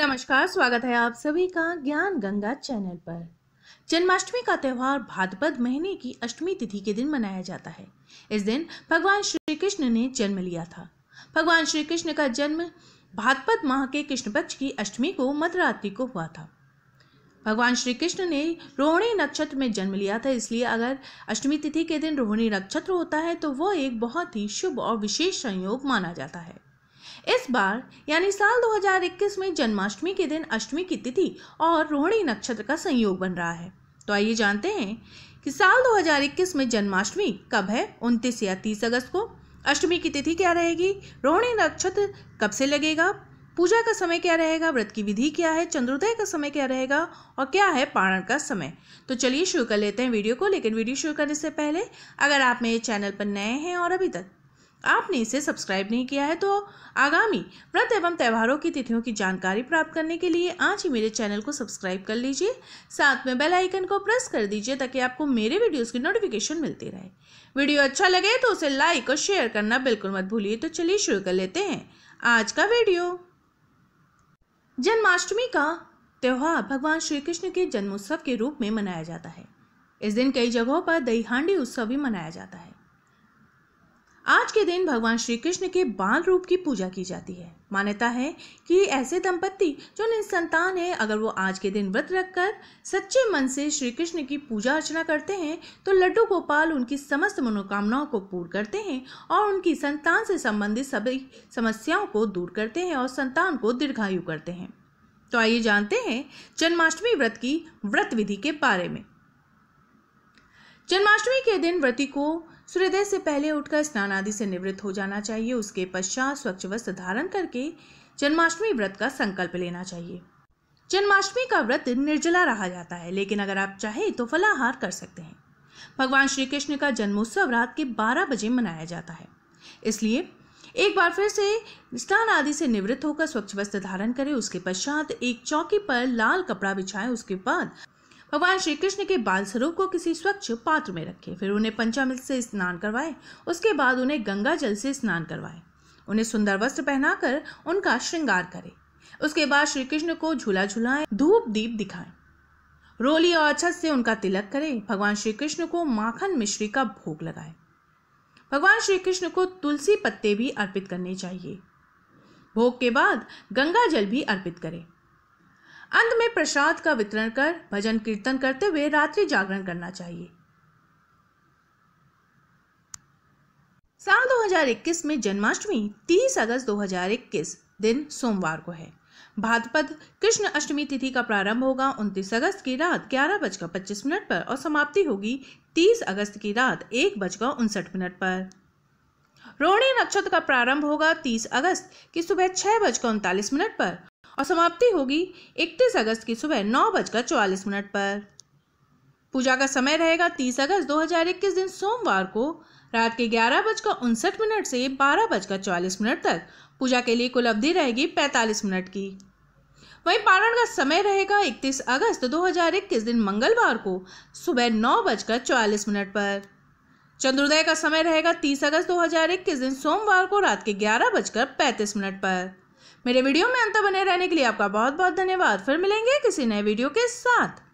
नमस्कार स्वागत है आप सभी का ज्ञान गंगा चैनल पर जन्माष्टमी का त्यौहार भाद्रपद महीने की अष्टमी तिथि के दिन मनाया जाता है इस दिन भगवान श्री कृष्ण ने जन्म लिया था भगवान श्री कृष्ण का जन्म भाद्रपद माह के कृष्ण पक्ष की अष्टमी को मध्यरात्रि को हुआ था भगवान श्री कृष्ण ने रोहिणी नक्षत्र में जन्म लिया था इसलिए अगर अष्टमी तिथि के दिन रोहिणी नक्षत्र होता है तो वह एक बहुत ही शुभ और विशेष संयोग माना जाता है इस बार यानी साल 2021 में जन्माष्टमी के दिन अष्टमी की तिथि और रोहिणी नक्षत्र का संयोग बन रहा है तो आइए जानते हैं कि साल 2021 में जन्माष्टमी कब है उनतीस या तीस अगस्त को अष्टमी की तिथि क्या रहेगी रोहिणी नक्षत्र कब से लगेगा पूजा का समय क्या रहेगा व्रत की विधि क्या है चंद्रोदय का समय क्या रहेगा और क्या है पारण का समय तो चलिए शुरू कर लेते हैं वीडियो को लेकिन वीडियो शुरू करने से पहले अगर आप मेरे चैनल पर नए हैं और अभी तक आपने इसे सब्सक्राइब नहीं किया है तो आगामी व्रत एवं त्यौहारों की तिथियों की जानकारी प्राप्त करने के लिए आज ही मेरे चैनल को सब्सक्राइब कर लीजिए साथ में बेल आइकन को प्रेस कर दीजिए ताकि आपको मेरे वीडियोस की नोटिफिकेशन मिलती रहे वीडियो अच्छा लगे तो उसे लाइक और शेयर करना बिल्कुल मत भूलिए तो चलिए शुरू कर लेते हैं आज का वीडियो जन्माष्टमी का त्यौहार भगवान श्री कृष्ण के जन्मोत्सव के रूप में मनाया जाता है इस दिन कई जगहों पर दही हांडी उत्सव भी मनाया जाता है आज के दिन भगवान श्री कृष्ण के बाल रूप की पूजा की जाती है मान्यता है कि ऐसे दंपत्ति जो निसंतान है अगर वो आज के दिन व्रत रखकर सच्चे मन से श्री कृष्ण की पूजा अर्चना करते हैं तो लड्डू गोपाल उनकी समस्त मनोकामनाओं को पूर्ण करते हैं और उनकी संतान से संबंधित सभी समस्याओं को दूर करते हैं और संतान को दीर्घायु करते हैं तो आइए जानते हैं जन्माष्टमी व्रत की व्रत विधि के बारे में जन्माष्टमी के दिन व्रति को सूर्योदय से पहले उठकर स्नान आदि से निवृत्त हो जाना चाहिए उसके पश्चात स्वच्छ वस्त्र धारण करके जन्माष्टमी व्रत का संकल्प लेना चाहिए जन्माष्टमी का व्रत निर्जला रहा जाता है लेकिन अगर आप चाहें तो फलाहार कर सकते हैं भगवान श्री कृष्ण का जन्मोत्सव रात के 12 बजे मनाया जाता है इसलिए एक बार फिर से स्नान आदि से निवृत्त होकर स्वच्छ वस्त्र धारण करें उसके पश्चात एक चौकी पर लाल कपड़ा बिछाएं उसके बाद भगवान श्री कृष्ण के बाल स्वरूप को किसी स्वच्छ पात्र में रखे फिर उन्हें पंचामृत से स्नान करवाए उसके बाद उन्हें गंगा जल से स्नान करवाए उन्हें सुंदर वस्त्र पहनाकर उनका श्रृंगार करें उसके बाद श्री कृष्ण को झूला झुलाएं धूप दीप दिखाएं रोली और अक्षत से उनका तिलक करें भगवान श्री कृष्ण को माखन मिश्री का भोग लगाएं भगवान श्री कृष्ण को तुलसी पत्ते भी अर्पित करने चाहिए भोग के बाद गंगा जल भी अर्पित करें अंत में प्रसाद का वितरण कर भजन कीर्तन करते हुए रात्रि जागरण करना चाहिए साल 2021 में जन्माष्टमी 30 अगस्त 2021 दिन सोमवार को है भाद्रपद कृष्ण अष्टमी तिथि का प्रारंभ होगा 29 अगस्त की रात ग्यारह बजकर पच्चीस मिनट पर और समाप्ति होगी 30 अगस्त की रात एक बजकर उनसठ मिनट पर रोहिणी नक्षत्र का प्रारंभ होगा 30 अगस्त की सुबह छह बजकर उनतालीस मिनट पर और समाप्ति होगी इकतीस अगस्त की सुबह नौ बजकर चौवालीस मिनट पर पूजा का समय रहेगा तीस अगस्त 2021 दिन सोमवार को रात के ग्यारह बजकर उनसठ मिनट से बारह बजकर चौवालीस मिनट तक पूजा के लिए कुल अवधि रहेगी पैंतालीस मिनट की वहीं पारण का समय रहेगा 31 अगस्त 2021 दिन मंगलवार को सुबह नौ बजकर चौवालीस मिनट पर चंद्रोदय का समय रहेगा 30 अगस्त 2021 दिन सोमवार को रात के ग्यारह बजकर पैंतीस मिनट पर मेरे वीडियो में अंत बने रहने के लिए आपका बहुत बहुत धन्यवाद फिर मिलेंगे किसी नए वीडियो के साथ